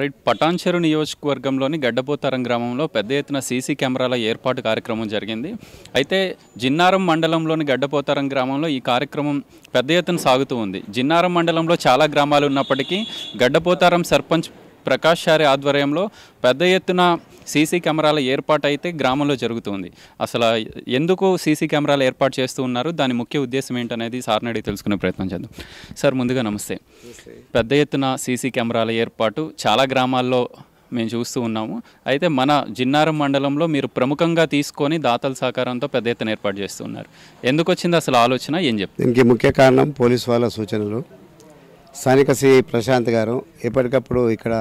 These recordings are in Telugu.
రైట్ పటాన్చెరు నియోజకవర్గంలోని గడ్డపోతారం గ్రామంలో పెద్ద ఎత్తున సీసీ కెమెరాల ఏర్పాటు కార్యక్రమం జరిగింది అయితే జిన్నారం మండలంలోని గడ్డపోతారం గ్రామంలో ఈ కార్యక్రమం పెద్ద ఎత్తున సాగుతూ ఉంది జిన్నారం మండలంలో చాలా గ్రామాలు ఉన్నప్పటికీ గడ్డపోతారం సర్పంచ్ ప్రకాష్ షారి ఆధ్వర్యంలో పెద్ద ఎత్తున సీసీ కెమెరాల ఏర్పాటు అయితే గ్రామంలో జరుగుతుంది అసలు ఎందుకు సీసీ కెమెరాలు ఏర్పాటు చేస్తూ ఉన్నారు దాని ముఖ్య ఉద్దేశం ఏంటనేది సార్ని అడిగి తెలుసుకునే ప్రయత్నం చేద్దాం సార్ ముందుగా నమస్తే పెద్ద ఎత్తున సీసీ కెమెరాల ఏర్పాటు చాలా గ్రామాల్లో మేము చూస్తూ ఉన్నాము అయితే మన జిన్నారం మండలంలో మీరు ప్రముఖంగా తీసుకొని దాతల సహకారంతో పెద్ద ఎత్తున ఏర్పాటు చేస్తున్నారు ఎందుకు వచ్చింది అసలు ఆలోచన ఏం చెప్తారు దీనికి ముఖ్య కారణం పోలీస్ వాళ్ళ సూచనలు స్థానిక సిఐ ప్రశాంత్ గారు ఎప్పటికప్పుడు ఇక్కడ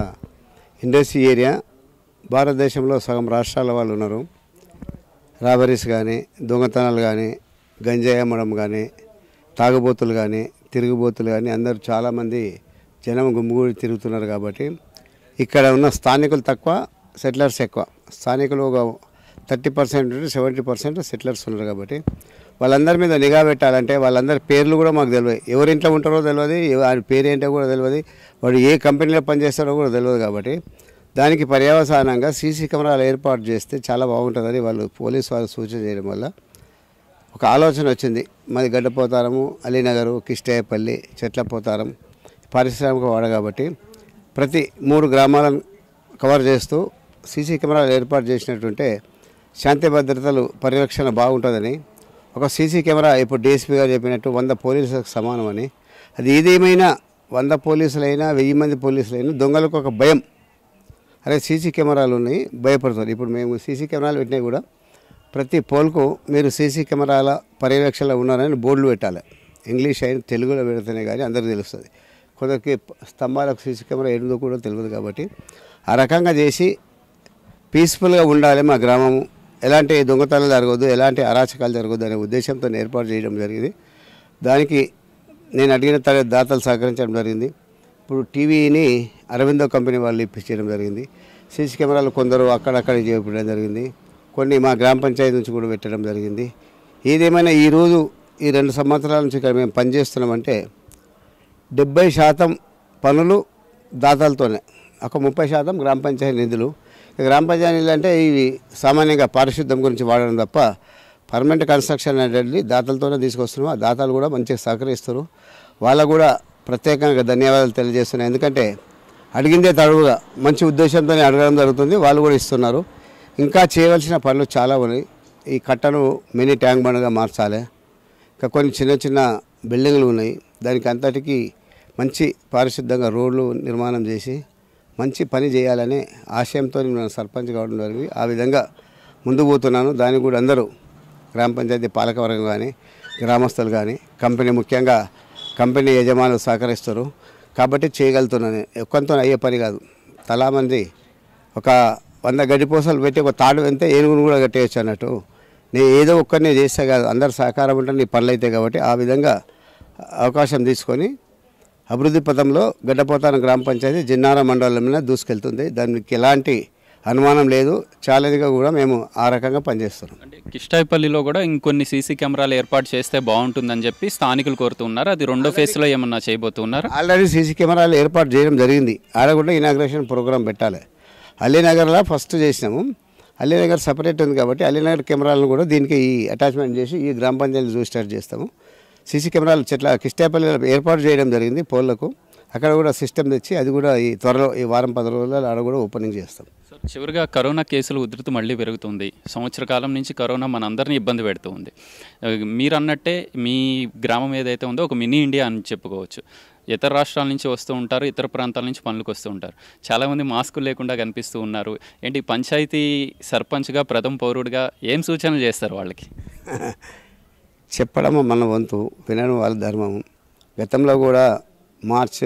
ఇండస్ట్రీ ఏరియా భారతదేశంలో సగం రాష్ట్రాల వాళ్ళు ఉన్నారు రాబరీస్ కానీ దొంగతనాలు కానీ గంజాయి అమ్మడం కానీ తాగుబోతులు కానీ తిరుగుబోతులు కానీ అందరూ చాలామంది జనం గుమ్మిగూడి తిరుగుతున్నారు కాబట్టి ఇక్కడ ఉన్న స్థానికులు తక్కువ సెటిలర్స్ ఎక్కువ స్థానికులు ఒక థర్టీ పర్సెంట్ నుండి సెవెంటీ పర్సెంట్ సెటిలర్స్ ఉన్నారు కాబట్టి వాళ్ళందరి మీద నిఘా పెట్టాలంటే వాళ్ళందరి పేర్లు కూడా మాకు తెలియదు ఎవరి ఇంట్లో ఉంటారో తెలియదు ఆయన పేరు ఏంటో కూడా తెలియదు వాడు ఏ కంపెనీలో పనిచేస్తారో కూడా తెలియదు కాబట్టి దానికి పర్యవసానంగా సీసీ కెమెరాలు ఏర్పాటు చేస్తే చాలా బాగుంటుందని వాళ్ళు పోలీసు వాళ్ళు సూచన చేయడం వల్ల ఒక ఆలోచన వచ్చింది మాది గడ్డపోతారము అలీనగరు చెట్ల చెట్లపోతారం పారిశ్రామిక వాడ కాబట్టి ప్రతి మూడు గ్రామాలను కవర్ చేస్తూ సీసీ కెమెరాలు ఏర్పాటు చేసినట్టుంటే శాంతి భద్రతలు పరిరక్షణ బాగుంటుందని ఒక సీసీ కెమెరా ఇప్పుడు డీఎస్పీ గారు చెప్పినట్టు వంద పోలీసులకు సమానం అని అది ఏదేమైనా వంద పోలీసులైనా వెయ్యి మంది పోలీసులైనా దొంగలకు ఒక భయం అరే సీసీ కెమెరాలు ఉన్నాయి భయపడుతుంది ఇప్పుడు మేము సీసీ కెమెరాలు పెట్టినా కూడా ప్రతి పోల్కు మీరు సీసీ కెమెరాల పర్యవేక్షణలో ఉన్నారని బోర్డులు పెట్టాలి ఇంగ్లీష్ అయిన తెలుగులో పెడితేనే కానీ అందరికీ తెలుస్తుంది కొందరికి స్తంభాలకు సీసీ కెమెరా ఏడుదో కూడా తెలియదు కాబట్టి ఆ రకంగా చేసి పీస్ఫుల్గా ఉండాలి మా గ్రామము ఎలాంటి దొంగతనాలు జరగదు ఎలాంటి అరాచకాలు జరగదు అనే ఉద్దేశంతో ఏర్పాటు చేయడం జరిగింది దానికి నేను అడిగిన తర దాతలు సహకరించడం జరిగింది ఇప్పుడు టీవీని అరవిందో కంపెనీ వాళ్ళు ఇప్పించడం జరిగింది సీసీ కెమెరాలు కొందరు అక్కడక్కడ చేయడం జరిగింది కొన్ని మా గ్రామ పంచాయతీ నుంచి కూడా పెట్టడం జరిగింది ఏదేమైనా ఈరోజు ఈ రెండు సంవత్సరాల నుంచి ఇక్కడ మేము పనిచేస్తున్నామంటే డెబ్బై శాతం పనులు దాతలతోనే ఒక ముప్పై శాతం గ్రామ పంచాయతీ నిధులు గ్రామ నీళ్ళు అంటే ఇవి సామాన్యంగా పారిశుద్ధం గురించి వాడడం తప్ప పర్మనెంట్ కన్స్ట్రక్షన్ అనేది దాతలతోనే తీసుకొస్తున్నాం ఆ దాతలు కూడా మంచిగా సహకరిస్తారు వాళ్ళకు కూడా ప్రత్యేకంగా ధన్యవాదాలు తెలియజేస్తున్నాయి ఎందుకంటే అడిగిందే తడువుగా మంచి ఉద్దేశంతోనే అడగడం జరుగుతుంది వాళ్ళు కూడా ఇస్తున్నారు ఇంకా చేయవలసిన పనులు చాలా ఉన్నాయి ఈ కట్టను మినీ ట్యాంక్ బండ్గా మార్చాలి ఇంకా కొన్ని చిన్న చిన్న బిల్డింగ్లు ఉన్నాయి దానికి అంతటికీ మంచి పారిశుద్ధంగా రోడ్లు నిర్మాణం చేసి మంచి పని చేయాలనే ఆశయంతో నేను సర్పంచ్ కావడం జరిగింది ఆ విధంగా ముందు పోతున్నాను దానికి కూడా అందరూ గ్రామ పంచాయతీ పాలకవర్గం కానీ గ్రామస్తులు కానీ కంపెనీ ముఖ్యంగా కంపెనీ యజమానులు సహకరిస్తారు కాబట్టి చేయగలుగుతున్నాను ఒక్కంతో అయ్యే పని కాదు తలామంది ఒక వంద గడిపోసలు పెట్టి ఒక తాడు వెంతే ఏనుగును కూడా కట్టేయచ్చు అన్నట్టు నేను ఏదో ఒక్కరినే చేస్తే కాదు అందరు సహకారం ఉంటే నీ పనులు అవుతాయి కాబట్టి ఆ విధంగా అవకాశం తీసుకొని అభివృద్ధి పథంలో గడ్డపోతాన గ్రామ పంచాయతీ జిన్నార మండలంలో దూసుకెళ్తుంది దానికి ఎలాంటి అనుమానం లేదు చాలదిగా కూడా మేము ఆ రకంగా పనిచేస్తున్నాం అంటే కిష్టాయిపల్లిలో కూడా ఇంకొన్ని సీసీ కెమెరాలు ఏర్పాటు చేస్తే బాగుంటుందని చెప్పి స్థానికులు కోరుతున్నారు అది రెండో ఫేజ్లో ఏమన్నా చేయబోతున్నారు ఆల్రెడీ సీసీ కెమెరాలు ఏర్పాటు చేయడం జరిగింది ఆడ కూడా ఇనాగ్రేషన్ ప్రోగ్రామ్ పెట్టాలి అలీనగర్లో ఫస్ట్ చేసినాము అల్లీనగర్ సపరేట్ ఉంది కాబట్టి అల్లీనగర్ కెమెరాలను కూడా దీనికి ఈ అటాచ్మెంట్ చేసి ఈ గ్రామ పంచాయతీ చూసి స్టార్ట్ చేస్తాము సీసీ కెమెరాలు చెట్ల కిష్టాపల్లి ఏర్పాటు చేయడం జరిగింది పోల్లకు అక్కడ కూడా సిస్టమ్ తెచ్చి అది కూడా ఈ త్వరలో ఈ వారం పది రోజుల్లో ఆడ కూడా ఓపెనింగ్ చేస్తాం చివరిగా కరోనా కేసులు ఉధృతి మళ్ళీ పెరుగుతుంది సంవత్సర కాలం నుంచి కరోనా మనందరినీ ఇబ్బంది పెడుతుంది మీరు అన్నట్టే మీ గ్రామం ఏదైతే ఉందో ఒక మినీ ఇండియా అని చెప్పుకోవచ్చు ఇతర రాష్ట్రాల నుంచి వస్తూ ఉంటారు ఇతర ప్రాంతాల నుంచి పనులకు వస్తూ ఉంటారు చాలామంది మాస్కులు లేకుండా కనిపిస్తూ ఉన్నారు ఏంటి పంచాయతీ సర్పంచ్గా ప్రథమ పౌరుడిగా ఏం సూచనలు చేస్తారు వాళ్ళకి చెప్పడము మన వంతు వినడం వాళ్ళ ధర్మం గతంలో కూడా మార్చ్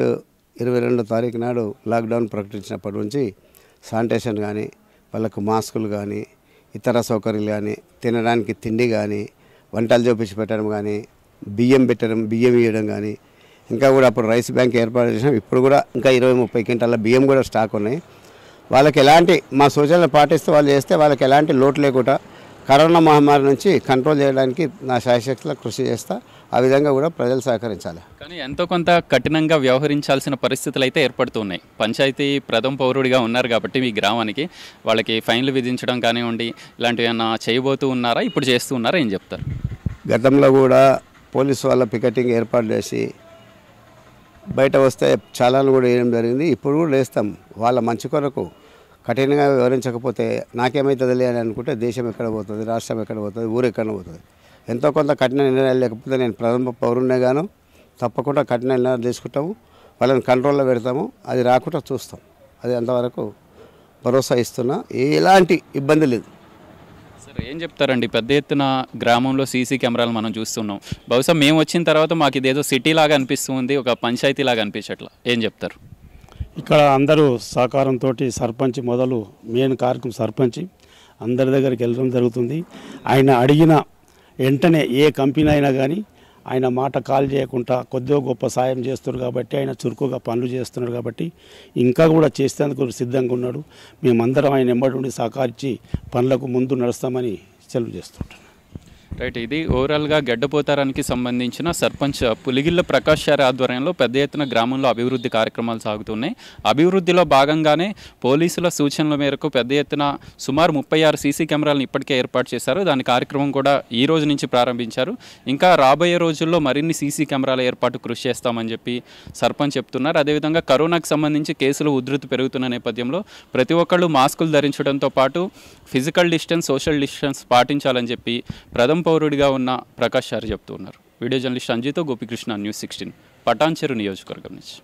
ఇరవై రెండో తారీఖు నాడు లాక్డౌన్ ప్రకటించినప్పటి నుంచి శానిటేషన్ కానీ వాళ్ళకు మాస్కులు కానీ ఇతర సౌకర్యాలు కానీ తినడానికి తిండి కానీ వంటలు చూపించి పెట్టడం కానీ బియ్యం పెట్టడం బియ్యం ఇవ్వడం కానీ ఇంకా కూడా అప్పుడు రైస్ బ్యాంక్ ఏర్పాటు చేసినాం ఇప్పుడు కూడా ఇంకా ఇరవై ముప్పై క్వింటాల బియ్యం కూడా స్టాక్ ఉన్నాయి వాళ్ళకి ఎలాంటి మా సూచనలు పాటిస్తే వాళ్ళు చేస్తే వాళ్ళకి ఎలాంటి లోటు లేకుండా కరోనా మహమ్మారి నుంచి కంట్రోల్ చేయడానికి నా శాయశక్తిలో కృషి చేస్తా ఆ విధంగా కూడా ప్రజలు సహకరించాలి కానీ ఎంతో కొంత కఠినంగా వ్యవహరించాల్సిన పరిస్థితులు అయితే ఏర్పడుతున్నాయి పంచాయతీ ప్రథమ పౌరుడిగా ఉన్నారు కాబట్టి మీ గ్రామానికి వాళ్ళకి ఫైన్లు విధించడం కానివ్వండి ఇలాంటివి ఏమైనా చేయబోతూ ఉన్నారా ఇప్పుడు చేస్తూ ఉన్నారా ఏం చెప్తారు గతంలో కూడా పోలీసు వాళ్ళ పికెటింగ్ ఏర్పాటు చేసి బయట వస్తే చాలా కూడా వేయడం జరిగింది ఇప్పుడు కూడా వేస్తాం వాళ్ళ మంచి కొరకు కఠినంగా వివరించకపోతే నాకేమవుతుంది అని అనుకుంటే దేశం ఎక్కడ పోతుంది రాష్ట్రం ఎక్కడ పోతుంది ఊరు ఎక్కడ పోతుంది ఎంతో కొంత కఠిన నిర్ణయాలు లేకపోతే నేను ప్రథమ పౌరుణ్ణే గాను తప్పకుండా కఠిన నిర్ణయాలు తీసుకుంటాము వాళ్ళని కంట్రోల్లో పెడతాము అది రాకుండా చూస్తాం అది అంతవరకు భరోసా ఇస్తున్నా ఎలాంటి ఇబ్బంది లేదు సార్ ఏం చెప్తారండి పెద్ద ఎత్తున గ్రామంలో సీసీ కెమెరాలు మనం చూస్తున్నాం బహుశా మేము వచ్చిన తర్వాత మాకు ఇదేదో సిటీ లాగా అనిపిస్తుంది ఒక పంచాయతీ లాగా అనిపించట్లా ఏం చెప్తారు ఇక్కడ అందరూ సహకారంతో సర్పంచ్ మొదలు మెయిన్ కార్యక్రమం సర్పంచ్ అందరి దగ్గరికి వెళ్ళడం జరుగుతుంది ఆయన అడిగిన వెంటనే ఏ కంపెనీ అయినా కానీ ఆయన మాట కాల్ చేయకుండా కొద్దిగా గొప్ప సాయం చేస్తున్నారు కాబట్టి ఆయన చురుకుగా పనులు చేస్తున్నారు కాబట్టి ఇంకా కూడా చేసేందుకు సిద్ధంగా ఉన్నాడు మేమందరం ఆయన ఎంబడి ఉండి సహకరించి పనులకు ముందు నడుస్తామని సెలవు చేస్తుంటాను రైట్ ఇది ఓవరాల్గా గడ్డపోతారానికి సంబంధించిన సర్పంచ్ పులిగిళ్ళ ప్రకాష్ గారి ఆధ్వర్యంలో పెద్ద ఎత్తున గ్రామంలో అభివృద్ధి కార్యక్రమాలు సాగుతున్నాయి అభివృద్ధిలో భాగంగానే పోలీసుల సూచనల మేరకు పెద్ద ఎత్తున సుమారు ముప్పై ఆరు సీసీ కెమెరాలను ఇప్పటికే ఏర్పాటు చేశారు దాని కార్యక్రమం కూడా ఈ రోజు నుంచి ప్రారంభించారు ఇంకా రాబోయే రోజుల్లో మరిన్ని సీసీ కెమెరాల ఏర్పాటు కృషి చేస్తామని చెప్పి సర్పంచ్ చెప్తున్నారు అదేవిధంగా కరోనాకు సంబంధించి కేసులు ఉధృతి పెరుగుతున్న నేపథ్యంలో ప్రతి ఒక్కళ్ళు మాస్కులు ధరించడంతో పాటు ఫిజికల్ డిస్టెన్స్ సోషల్ డిస్టెన్స్ పాటించాలని చెప్పి ప్రథమ పౌరుడిగా ఉన్న ప్రకాష్ చెప్తూ ఉన్నారు వీడియో జర్నలిస్ట్ అంజీతో గోపికృష్ణ న్యూస్ సిక్స్టీన్ పటాన్చెరు నియోజకవర్గం నుంచి